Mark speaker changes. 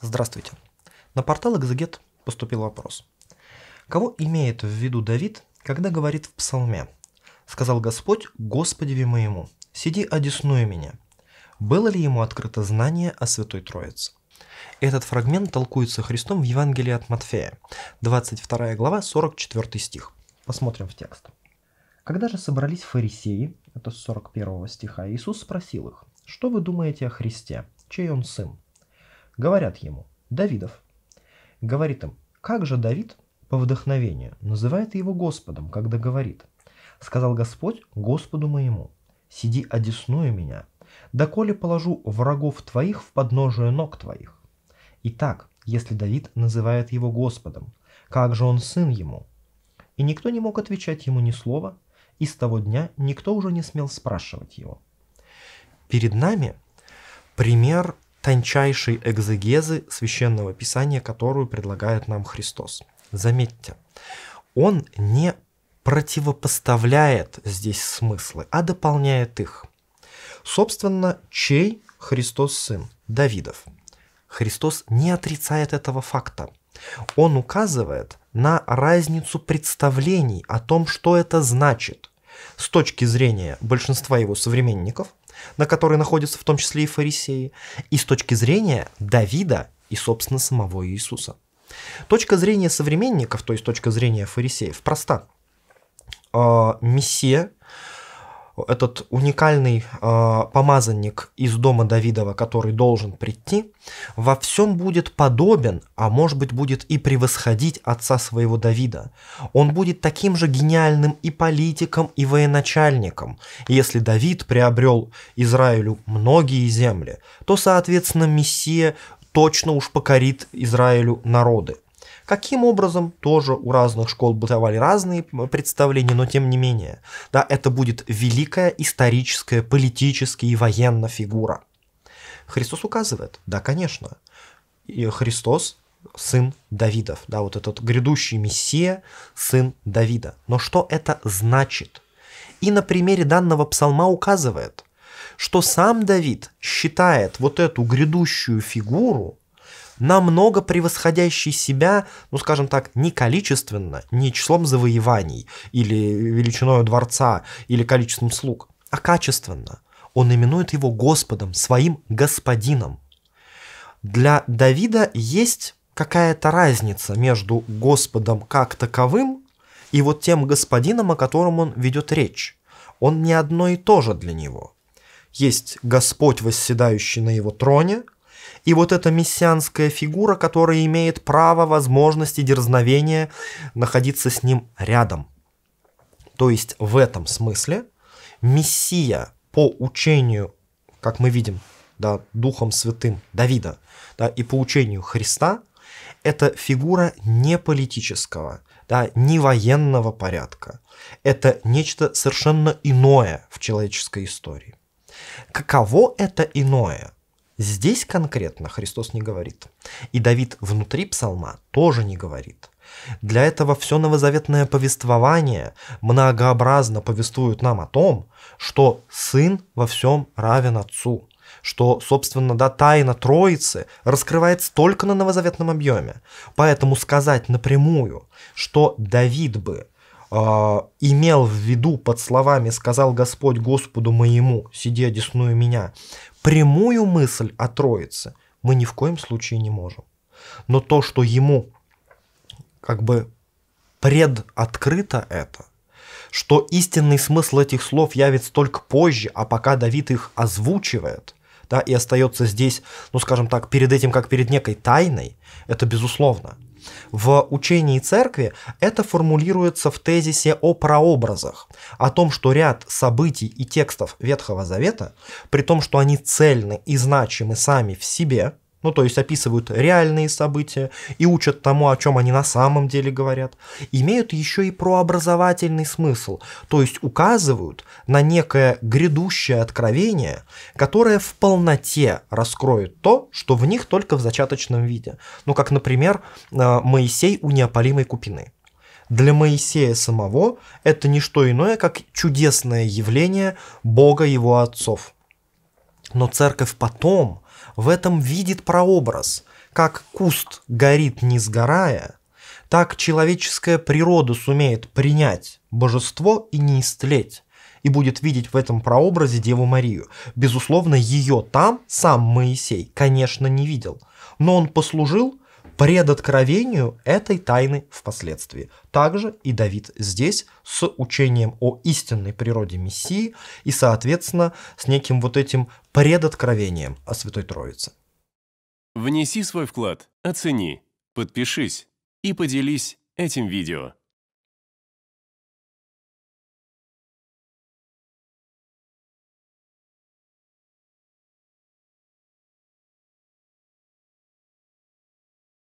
Speaker 1: Здравствуйте. На портал Экзегет поступил вопрос. Кого имеет в виду Давид, когда говорит в псалме «Сказал Господь Господеве моему, сиди одесную меня». Было ли ему открыто знание о Святой Троице? Этот фрагмент толкуется Христом в Евангелии от Матфея, 22 глава, 44 стих. Посмотрим в текст. Когда же собрались фарисеи, это с 41 стиха, Иисус спросил их, «Что вы думаете о Христе? Чей он сын?» Говорят ему «Давидов». Говорит им «Как же Давид по вдохновению называет его Господом, когда говорит «Сказал Господь Господу моему, сиди одесную меня, доколе положу врагов твоих в подножие ног твоих». Итак, если Давид называет его Господом, как же он сын ему? И никто не мог отвечать ему ни слова, и с того дня никто уже не смел спрашивать его. Перед нами пример тончайшей экзегезы священного писания, которую предлагает нам Христос. Заметьте, он не противопоставляет здесь смыслы, а дополняет их. Собственно, чей Христос сын? Давидов. Христос не отрицает этого факта. Он указывает на разницу представлений о том, что это значит с точки зрения большинства его современников на которой находятся в том числе и фарисеи, и с точки зрения Давида и, собственно, самого Иисуса. Точка зрения современников, то есть точка зрения фарисеев, проста. А, Мессия этот уникальный э, помазанник из дома Давидова, который должен прийти, во всем будет подобен, а может быть будет и превосходить отца своего Давида. Он будет таким же гениальным и политиком, и военачальником. Если Давид приобрел Израилю многие земли, то, соответственно, Мессия точно уж покорит Израилю народы. Каким образом, тоже у разных школ бытовали разные представления, но тем не менее, да, это будет великая историческая, политическая и военная фигура. Христос указывает, да, конечно, и Христос сын Давидов, да, вот этот грядущий Мессия, сын Давида. Но что это значит? И на примере данного псалма указывает, что сам Давид считает вот эту грядущую фигуру намного превосходящий себя, ну скажем так, не количественно, не числом завоеваний или величиной дворца или количеством слуг, а качественно. Он именует его Господом, своим господином. Для Давида есть какая-то разница между Господом как таковым и вот тем господином, о котором он ведет речь. Он не одно и то же для него. Есть Господь, восседающий на его троне – и вот эта мессианская фигура, которая имеет право, возможность и дерзновение находиться с ним рядом. То есть в этом смысле Мессия по учению, как мы видим, да, Духом Святым Давида да, и по учению Христа, это фигура не политического, да, не военного порядка. Это нечто совершенно иное в человеческой истории. Каково это иное – Здесь конкретно Христос не говорит. И Давид внутри псалма тоже не говорит. Для этого все новозаветное повествование многообразно повествует нам о том, что сын во всем равен отцу, что, собственно, да, тайна Троицы раскрывается только на новозаветном объеме. Поэтому сказать напрямую, что Давид бы а, имел в виду под словами «сказал Господь Господу моему, сиди одесную меня», прямую мысль о Троице мы ни в коем случае не можем. Но то, что ему как бы предоткрыто это, что истинный смысл этих слов явится только позже, а пока Давид их озвучивает, да, и остается здесь, ну скажем так, перед этим как перед некой тайной, это безусловно – в учении церкви это формулируется в тезисе о прообразах, о том, что ряд событий и текстов Ветхого Завета, при том, что они цельны и значимы сами в себе – ну, то есть описывают реальные события и учат тому, о чем они на самом деле говорят. Имеют еще и прообразовательный смысл, то есть указывают на некое грядущее откровение, которое в полноте раскроет то, что в них только в зачаточном виде. Ну, как, например, э, Моисей у неопалимой купины. Для Моисея самого это не что иное, как чудесное явление Бога его отцов – но церковь потом в этом видит прообраз, как куст горит не сгорая, так человеческая природа сумеет принять божество и не истлеть, и будет видеть в этом прообразе Деву Марию. Безусловно, ее там сам Моисей, конечно, не видел, но он послужил предоткровению этой тайны впоследствии. Также и Давид здесь с учением о истинной природе Мессии и, соответственно, с неким вот этим предоткровением о Святой Троице. Внеси свой вклад, оцени, подпишись и поделись этим видео.